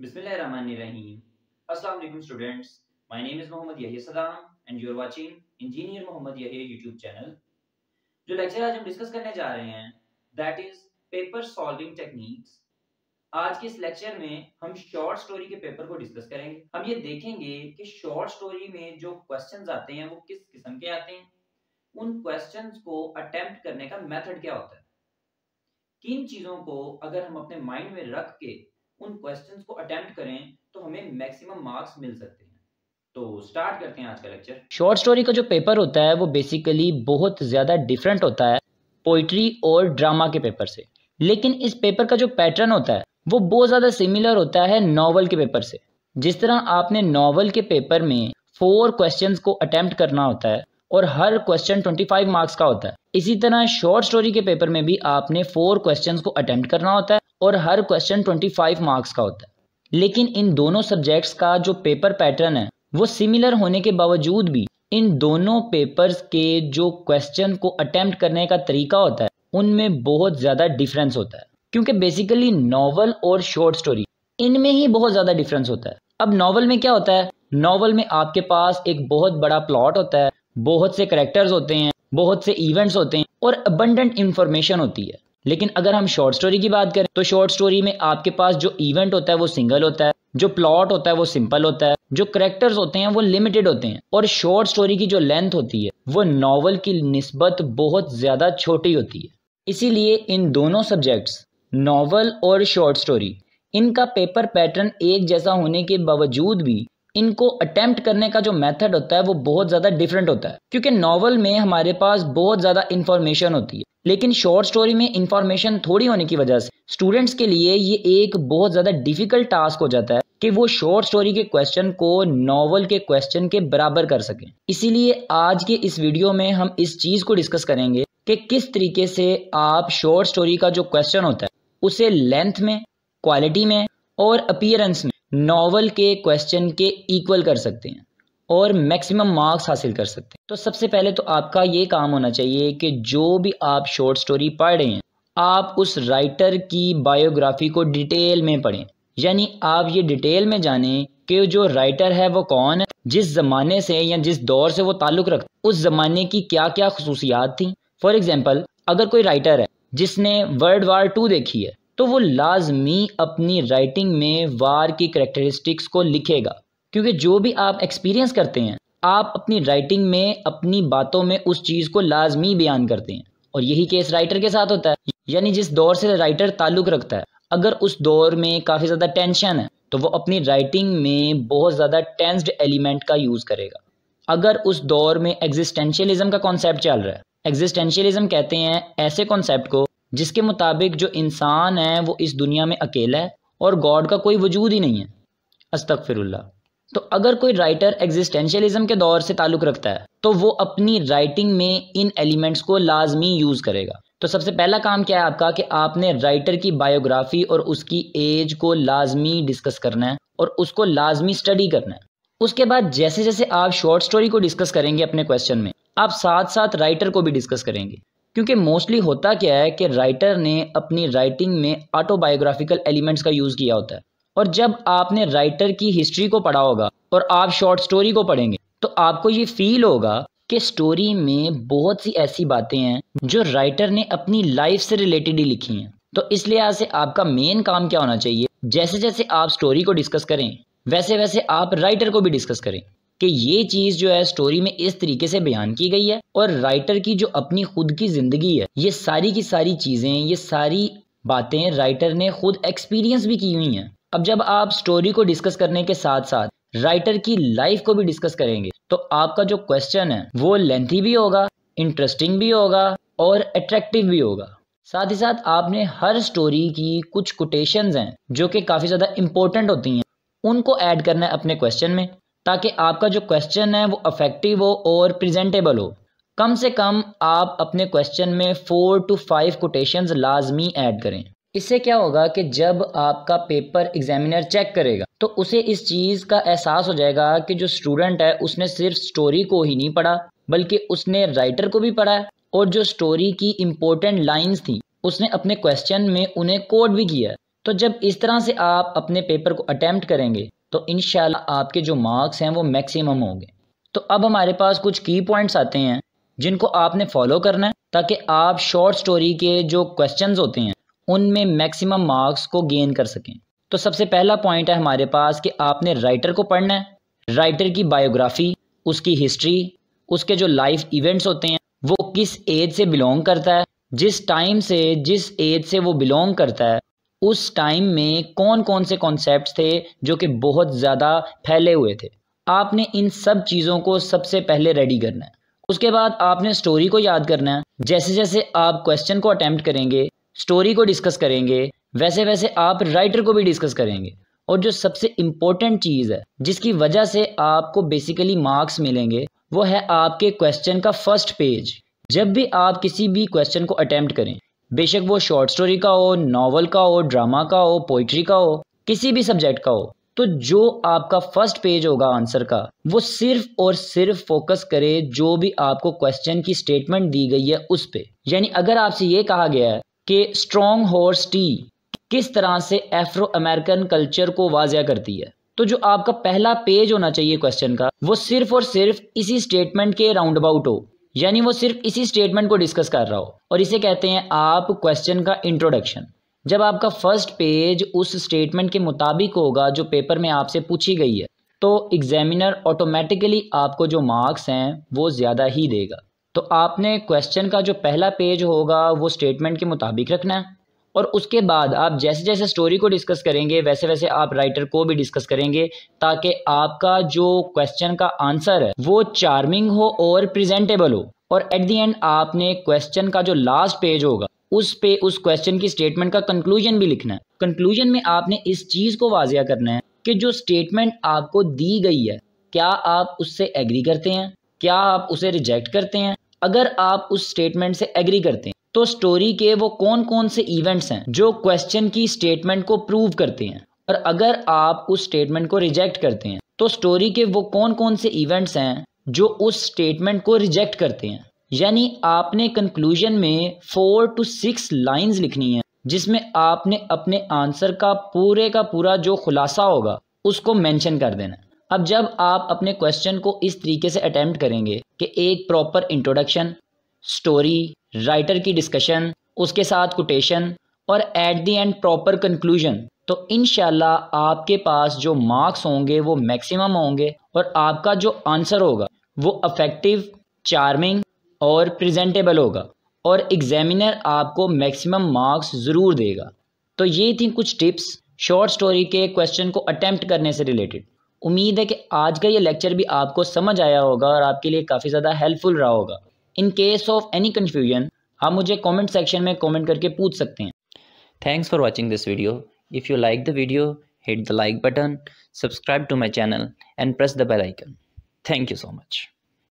बिस्मिल्लाहिर्रहमानिर्रहीम अस्सलाम वालेकुम students my name is Mohammad Saddam and you are watching engineer Mohammad YouTube channel जो लेक्चर आज हम डिस्कस करने जा रहे हैं that is paper solving techniques आज के इस लेक्चर में हम शॉर्ट स्टोरी के पेपर को डिस्कस करेंगे हम ये देखेंगे कि शॉर्ट स्टोरी में जो क्वेश्चंस आते हैं वो किस किस्म के आते हैं उन क्वेश्चंस को अटेम्प्ट करने का मेथड क्या होता है किन चीजों को अगर हम अपने माइंड में रख के उन क्वेश्चन को अटेम्प्ट करें तो हमें मैक्सिमम मार्क्स मिल सकते हैं तो स्टार्ट करते हैं आज का लेक्चर शॉर्ट स्टोरी का जो पेपर होता है वो बेसिकली बहुत ज़्यादा डिफरेंट होता है पोइट्री और ड्रामा के पेपर से लेकिन इस पेपर का जो पैटर्न होता है वो बहुत ज़्यादा सिमिलर होता है नॉवल के पेपर से जिस तरह आपने नॉवल के पेपर में फोर क्वेश्चंस को अटेम्प्ट करना होता है और हर क्वेश्चन 25 मार्क्स का होता है इसी तरह शॉर्ट स्टोरी के पेपर में भी आपने फोर क्वेश्चंस को अटेम्प्ट करना होता है और हर क्वेश्चन ट्वेंटी फाइव मार्क्स का होता है लेकिन इन दोनों सब्जेक्ट्स का जो पेपर पैटर्न है वो सिमिलर होने के बावजूद भी इन दोनों पेपर्स के जो क्वेश्चन को अटेम्प्ट करने का तरीका होता है उनमें बहुत ज़्यादा डिफरेंस होता है क्योंकि बेसिकली नॉवल और शॉर्ट स्टोरी इनमें ही बहुत ज़्यादा डिफरेंस होता है अब नॉवल में क्या होता है नॉवल में आपके पास एक बहुत बड़ा प्लॉट होता है बहुत से करेक्टर्स होते हैं बहुत से इवेंट्स होते हैं और अबंडेंट इन्फॉर्मेशन होती है लेकिन अगर हम शॉर्ट स्टोरी की बात करें तो शॉर्ट स्टोरी में आपके पास जो इवेंट होता है वो सिंगल होता है जो प्लॉट होता है वो सिंपल होता है जो करेक्टर्स होते हैं वो लिमिटेड होते हैं और शॉर्ट स्टोरी की जो लेंथ होती है वो नॉवल की नस्बत बहुत ज़्यादा छोटी होती है इसीलिए इन दोनों सब्जेक्ट्स नॉवल और शॉर्ट स्टोरी इनका पेपर पैटर्न एक जैसा होने के बावजूद भी इनको अटेम्प्ट करने का जो मेथड होता है वो बहुत ज़्यादा डिफरेंट होता है क्योंकि नावल में हमारे पास बहुत ज़्यादा इन्फॉर्मेशन होती है लेकिन शॉर्ट स्टोरी में इंफॉर्मेशन थोड़ी होने की वजह से स्टूडेंट्स के लिए ये एक बहुत ज़्यादा डिफिकल्ट टास्क हो जाता है कि वो शॉर्ट स्टोरी के क्वेश्चन को नॉवल के क्वेश्चन के बराबर कर सके इसीलिए आज के इस वीडियो में हम इस चीज़ को डिस्कस करेंगे कि किस तरीके से आप शॉर्ट स्टोरी का जो क्वेश्चन होता है उसे लेंथ में क्वालिटी में और अपियरेंस में नॉवल के क्वेश्चन के इक्वल कर सकते हैं और मैक्सिमम मार्क्स हासिल कर सकते हैं तो सबसे पहले तो आपका ये काम होना चाहिए कि जो भी आप शॉर्ट स्टोरी पढ़ रहे हैं आप उस राइटर की बायोग्राफी को डिटेल में पढ़ें यानी आप ये डिटेल में जानें कि जो राइटर है वो कौन है जिस ज़माने से या जिस दौर से वो ताल्लुक़ रख उस ज़माने की क्या क्या खसूसियात थी फॉर एग्ज़ाम्पल अगर कोई राइटर है जिसने वर्ल्ड वार टू देखी है तो वो लाजमी अपनी राइटिंग में वार की करेक्टरिस्टिक्स को लिखेगा क्योंकि जो भी आप एक्सपीरियंस करते हैं आप अपनी राइटिंग में अपनी बातों में उस चीज़ को लाजमी बयान करते हैं और यही केस राइटर के साथ होता है यानी जिस दौर से राइटर ताल्लुक रखता है अगर उस दौर में काफ़ी ज़्यादा टेंशन है तो वो अपनी राइटिंग में बहुत ज़्यादा टेंस्ड एलिमेंट का यूज़ करेगा अगर उस दौर में एग्जिस्टेंशियलिज्म का कॉन्सेप्ट चल रहा है एग्जिस्टेंशियलिज्म कहते हैं ऐसे कॉन्सेप्ट को जिसके मुताबिक जो इंसान है वो इस दुनिया में अकेला है और गॉड का कोई वजूद ही नहीं है अस्तफ़िरल्ला तो अगर कोई राइटर एग्जिस्टेंशलिज्म के दौर से ताल्लुक़ रखता है तो वो अपनी राइटिंग में इन एलिमेंट्स को लाजमी यूज़ करेगा तो सबसे पहला काम क्या है आपका कि आपने राइटर की बायोग्राफी और उसकी एज को लाजमी डिस्कस करना है और उसको लाजमी स्टडी करना है उसके बाद जैसे जैसे आप शॉर्ट स्टोरी को डिस्कस करेंगे अपने क्वेश्चन में आप साथ साथ राइटर को भी डिस्कस करेंगे क्योंकि मोस्टली होता क्या है कि राइटर ने अपनी राइटिंग में ऑटोबायोग्राफिकल एलिमेंट्स का यूज़ किया होता है और जब आपने राइटर की हिस्ट्री को पढ़ा होगा और आप शॉर्ट स्टोरी को पढ़ेंगे तो आपको ये फील होगा कि स्टोरी में बहुत सी ऐसी बातें हैं जो राइटर ने अपनी लाइफ से रिलेटेड ही लिखी हैं तो इस लिहाज से आपका मेन काम क्या होना चाहिए जैसे जैसे आप स्टोरी को डिस्कस करें वैसे वैसे आप राइटर को भी डिस्कस करें कि ये चीज़ जो है स्टोरी में इस तरीके से बयान की गई है और राइटर की जो अपनी खुद की ज़िंदगी है ये सारी की सारी चीज़ें ये सारी बातें राइटर ने खुद एक्सपीरियंस भी की हुई हैं अब जब आप स्टोरी को डिस्कस करने के साथ साथ राइटर की लाइफ को भी डिस्कस करेंगे तो आपका जो क्वेश्चन है वो लेंथी भी होगा इंटरेस्टिंग भी होगा और अट्रैक्टिव भी होगा साथ ही साथ आपने हर स्टोरी की कुछ कोटेशन हैं जो कि काफ़ी ज़्यादा इम्पोर्टेंट होती हैं उनको ऐड करना है अपने क्वेश्चन में ताकि आपका जो क्वेश्चन है वो अफेक्टिव हो और प्रेजेंटेबल हो कम से कम आप अपने क्वेश्चन में फोर टू फाइव कोटेशन लाजमी ऐड करें इससे क्या होगा कि जब आपका पेपर एग्जामिनर चेक करेगा तो उसे इस चीज़ का एहसास हो जाएगा कि जो स्टूडेंट है उसने सिर्फ स्टोरी को ही नहीं पढ़ा बल्कि उसने राइटर को भी पढ़ा और जो स्टोरी की इम्पोर्टेंट लाइन्स थी उसने अपने क्वेश्चन में उन्हें कोड भी किया तो जब इस तरह से आप अपने पेपर को अटैम्प्ट करेंगे तो इन आपके जो मार्क्स हैं वो मैक्सिमम होंगे तो अब हमारे पास कुछ की पॉइंट्स आते हैं जिनको आपने फॉलो करना है ताकि आप शॉर्ट स्टोरी के जो क्वेश्चंस होते हैं उनमें मैक्सिमम मार्क्स को गेन कर सकें तो सबसे पहला पॉइंट है हमारे पास कि आपने राइटर को पढ़ना है राइटर की बायोग्राफी उसकी हिस्ट्री उसके जो लाइफ इवेंट्स होते हैं वो किस एज से बिलोंग करता है जिस टाइम से जिस एज से वो बिलोंग करता है उस टाइम में कौन कौन से कॉन्सेप्ट थे जो कि बहुत ज़्यादा फैले हुए थे आपने इन सब चीज़ों को सबसे पहले रेडी करना है उसके बाद आपने स्टोरी को याद करना है जैसे जैसे आप क्वेश्चन को अटैम्प्ट करेंगे स्टोरी को डिस्कस करेंगे वैसे वैसे आप राइटर को भी डिस्कस करेंगे और जो सबसे इम्पोर्टेंट चीज़ है जिसकी वजह से आपको बेसिकली मार्क्स मिलेंगे वो है आपके क्वेश्चन का फर्स्ट पेज जब भी आप किसी भी क्वेश्चन को अटैम्प्ट करें बेशक वो शॉर्ट स्टोरी का हो नावल का हो ड्रामा का हो पोइट्री का हो किसी भी सब्जेक्ट का हो तो जो आपका फर्स्ट पेज होगा आंसर का वो सिर्फ और सिर्फ फोकस करे जो भी आपको क्वेश्चन की स्टेटमेंट दी गई है उस पर यानी अगर आपसे ये कहा गया है कि स्ट्रॉन्ग हॉर्स टी किस तरह से एफ्रो अमेरिकन कल्चर को वाजिया करती है तो जो आपका पहला पेज होना चाहिए क्वेश्चन का वो सिर्फ और सिर्फ इसी स्टेटमेंट के राउंड अबाउट हो यानी वो सिर्फ इसी स्टेटमेंट को डिस्कस कर रहा हो और इसे कहते हैं आप क्वेश्चन का इंट्रोडक्शन जब आपका फर्स्ट पेज उस स्टेटमेंट के मुताबिक होगा जो पेपर में आपसे पूछी गई है तो एग्जामिनर ऑटोमेटिकली आपको जो मार्क्स हैं वो ज़्यादा ही देगा तो आपने क्वेश्चन का जो पहला पेज होगा वो स्टेटमेंट के मुताबिक रखना है और उसके बाद आप जैसे जैसे स्टोरी को डिस्कस करेंगे वैसे वैसे आप राइटर को भी डिस्कस करेंगे ताकि आपका जो क्वेश्चन का आंसर है वो चार्मिंग हो और प्रेजेंटेबल हो और एट द एंड आपने क्वेश्चन का जो लास्ट पेज होगा उस पे उस क्वेश्चन की स्टेटमेंट का कंक्लूजन भी लिखना है कंक्लूजन में आपने इस चीज़ को वाजिया करना है कि जो स्टेटमेंट आपको दी गई है क्या आप उससे एग्री करते हैं क्या आप उसे रिजेक्ट करते हैं अगर आप उस स्टेटमेंट से एग्री करते हैं तो स्टोरी के वो कौन कौन से इवेंट्स हैं जो क्वेश्चन की स्टेटमेंट को प्रूव करते हैं और अगर आप उस स्टेटमेंट को रिजेक्ट करते हैं तो स्टोरी के वो कौन कौन से इवेंट्स हैं जो उस स्टेटमेंट को रिजेक्ट करते हैं यानी आपने कंक्लूजन में फोर टू सिक्स लाइंस लिखनी है जिसमें आपने अपने आंसर का पूरे का पूरा जो खुलासा होगा उसको मैंशन कर देना अब जब आप अपने क्वेश्चन को इस तरीके से अटैम्प्ट करेंगे कि एक प्रॉपर इंट्रोडक्शन स्टोरी राइटर की डिस्कशन उसके साथ कोटेशन और at the end proper conclusion तो इन आपके पास जो मार्क्स होंगे वो मैक्सिमम होंगे और आपका जो आंसर होगा वो अफेक्टिव चार्मिंग और प्रेजेंटेबल होगा और एग्जामिनर आपको मैक्सिमम मार्क्स ज़रूर देगा तो ये थी कुछ टिप्स शॉर्ट स्टोरी के क्वेश्चन को अटैम्प्ट करने से रिलेटेड उम्मीद है कि आज का ये लेक्चर भी आपको समझ आया होगा और आपके लिए काफ़ी ज़्यादा हेल्पफुल रहा होगा in case of any confusion आप मुझे कॉमेंट सेक्शन में कॉमेंट करके पूछ सकते हैं thanks for watching this video if you like the video hit the like button subscribe to my channel and press the bell icon thank you so much